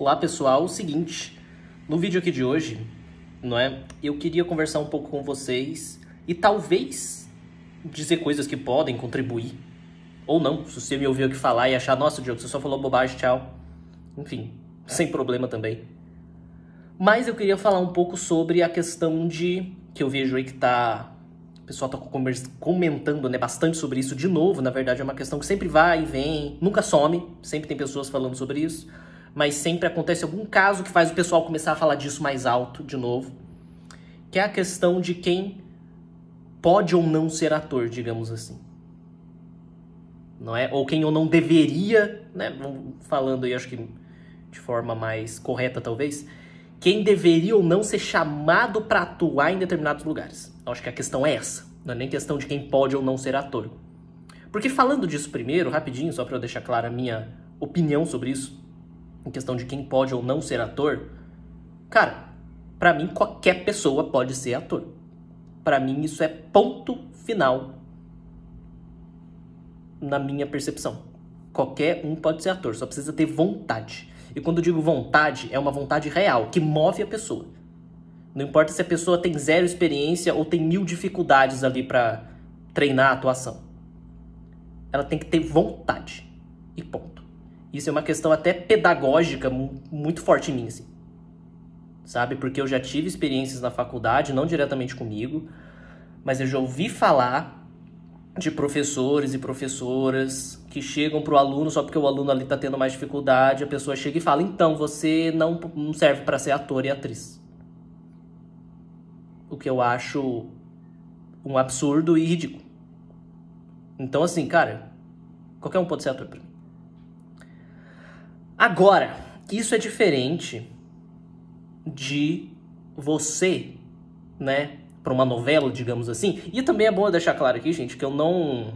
Olá pessoal, o seguinte, no vídeo aqui de hoje, não é? Eu queria conversar um pouco com vocês e talvez dizer coisas que podem contribuir ou não. Se você me ouviu aqui falar e achar, nossa, Diogo, você só falou bobagem, tchau. Enfim, sem problema também. Mas eu queria falar um pouco sobre a questão de que eu vejo aí que tá o pessoal tá comentando né, bastante sobre isso de novo. Na verdade, é uma questão que sempre vai e vem, nunca some. Sempre tem pessoas falando sobre isso mas sempre acontece algum caso que faz o pessoal começar a falar disso mais alto de novo, que é a questão de quem pode ou não ser ator, digamos assim. Não é? Ou quem ou não deveria, né? Falando aí, acho que de forma mais correta, talvez, quem deveria ou não ser chamado para atuar em determinados lugares. Eu acho que a questão é essa. Não é nem questão de quem pode ou não ser ator. Porque falando disso primeiro, rapidinho, só para eu deixar clara a minha opinião sobre isso, em questão de quem pode ou não ser ator, cara, para mim qualquer pessoa pode ser ator. Para mim isso é ponto final na minha percepção. Qualquer um pode ser ator, só precisa ter vontade. E quando eu digo vontade, é uma vontade real, que move a pessoa. Não importa se a pessoa tem zero experiência ou tem mil dificuldades ali para treinar a atuação. Ela tem que ter vontade. E ponto. Isso é uma questão até pedagógica muito forte em mim, assim. Sabe? Porque eu já tive experiências na faculdade, não diretamente comigo, mas eu já ouvi falar de professores e professoras que chegam pro aluno só porque o aluno ali tá tendo mais dificuldade, a pessoa chega e fala: "Então, você não serve para ser ator e atriz". O que eu acho um absurdo e ridículo. Então, assim, cara, qualquer um pode ser ator pra mim. Agora, isso é diferente de você, né, para uma novela, digamos assim. E também é bom deixar claro aqui, gente, que eu não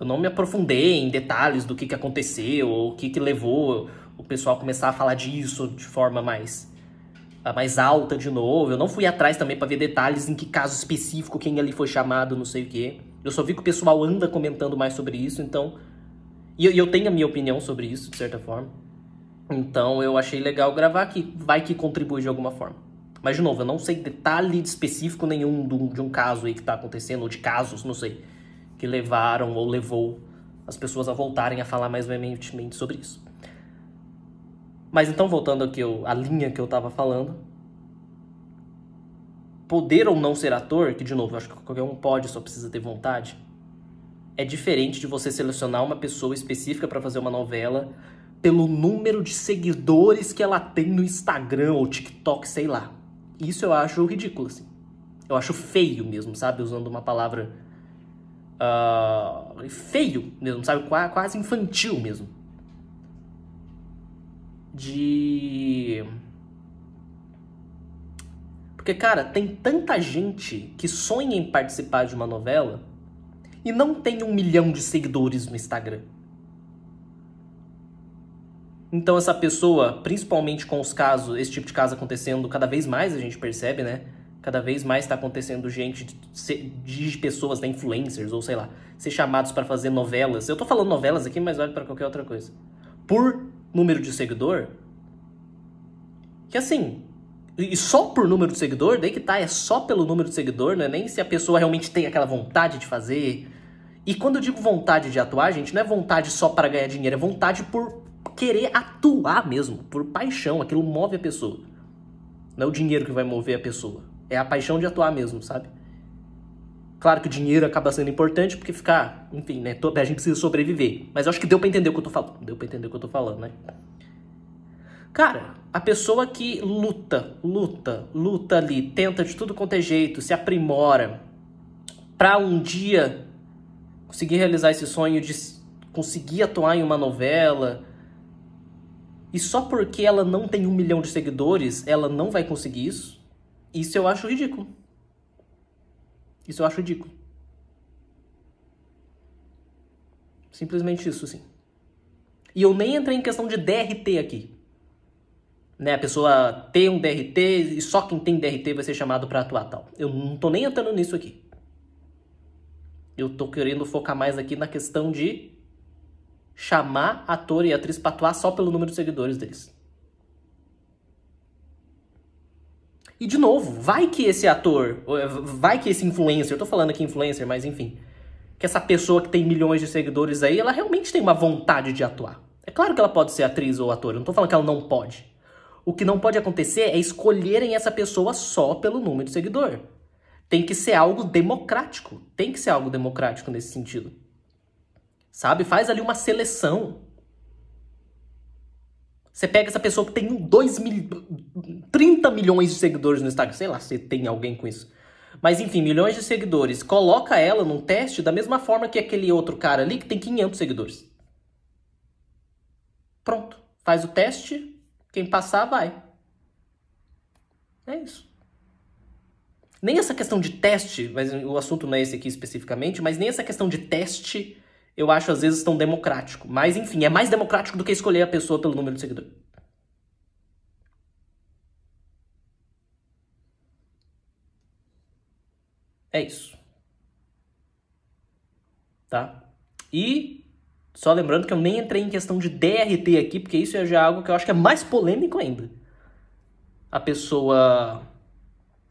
eu não me aprofundei em detalhes do que, que aconteceu, ou o que, que levou o pessoal a começar a falar disso de forma mais mais alta de novo. Eu não fui atrás também para ver detalhes em que caso específico quem ali foi chamado, não sei o quê. Eu só vi que o pessoal anda comentando mais sobre isso, então e eu, tenho a minha opinião sobre isso, de certa forma. Então eu achei legal gravar aqui vai que contribui de alguma forma. Mas, de novo, eu não sei detalhe específico nenhum de um caso aí que tá acontecendo, ou de casos, não sei, que levaram ou levou as pessoas a voltarem a falar mais veementemente sobre isso. Mas então, voltando aqui eu, a linha que eu tava falando. Poder ou não ser ator, que de novo, eu acho que qualquer um pode, só precisa ter vontade é diferente de você selecionar uma pessoa específica para fazer uma novela pelo número de seguidores que ela tem no Instagram ou TikTok, sei lá. Isso eu acho ridículo, assim. Eu acho feio mesmo, sabe? Usando uma palavra. Uh, feio mesmo, sabe? quase infantil mesmo. De. Porque, cara, tem tanta gente que sonha em participar de uma novela e não tem um milhão de seguidores no Instagram. Então essa pessoa, principalmente com os casos, esse tipo de caso acontecendo cada vez mais, a gente percebe, né? Cada vez mais está acontecendo gente de, de pessoas, né, influencers ou sei lá, ser chamados para fazer novelas. Eu tô falando novelas aqui, mas vale para qualquer outra coisa. Por número de seguidor, que assim, e só por número de seguidor, daí que tá, é só pelo número de seguidor, não é nem se a pessoa realmente tem aquela vontade de fazer. E quando eu digo vontade de atuar, gente, não é vontade só para ganhar dinheiro, é vontade por querer atuar mesmo, por paixão, aquilo move a pessoa. Não é o dinheiro que vai mover a pessoa, é a paixão de atuar mesmo, sabe? Claro que o dinheiro acaba sendo importante porque ficar, enfim, né, a gente precisa sobreviver. Mas eu acho que deu para entender o que eu tô falando. Deu para entender o que eu tô falando, né? Cara, a pessoa que luta, luta, luta ali, tenta de tudo quanto é jeito, se aprimora para um dia conseguir realizar esse sonho de conseguir atuar em uma novela. E só porque ela não tem um milhão de seguidores, ela não vai conseguir isso. Isso eu acho ridículo. Isso eu acho ridículo. Simplesmente isso, sim. E eu nem entrei em questão de DRT aqui né, a pessoa tem um DRT e só quem tem DRT vai ser chamado para atuar tal. Eu não tô nem entrando nisso aqui. Eu tô querendo focar mais aqui na questão de chamar ator e atriz para atuar só pelo número de seguidores deles. E de novo, vai que esse ator, eh, vai que esse influencer, eu tô falando aqui influencer, mas enfim, que essa pessoa que tem milhões de seguidores aí, ela realmente tem uma vontade de atuar. É claro que ela pode ser atriz ou ator, eu não tô falando que ela não pode. O que não pode acontecer é escolherem essa pessoa só pelo número de seguidor. Tem que ser algo democrático. Tem que ser algo democrático nesse sentido. Sabe? Faz ali uma seleção. Você pega essa pessoa que tem 2 mil... 30 milhões de seguidores no Instagram. Sei lá se tem alguém com isso. Mas enfim, milhões de seguidores. Coloca ela num teste da mesma forma que aquele outro cara ali que tem 500 seguidores. Pronto. Faz o teste, quem passar, vai. É isso. Nem essa questão de teste, mas o assunto não é esse aqui especificamente, mas nem essa questão de teste eu acho às vezes tão democrático. Mas enfim, é mais democrático do que escolher a pessoa pelo número de seguidor. É isso. Tá? E só lembrando que eu nem entrei em questão de DRT aqui, porque isso é já algo que eu acho que é mais polêmico ainda. A pessoa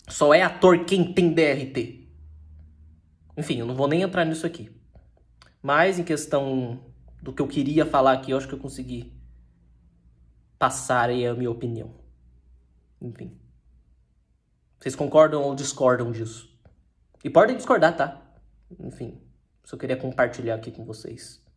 só é ator quem tem DRT. Enfim, eu não vou nem entrar nisso aqui. Mas em questão do que eu queria falar aqui, eu acho que eu consegui passar aí a minha opinião. Enfim. Vocês concordam ou discordam disso? E podem discordar, tá? Enfim, só queria compartilhar aqui com vocês.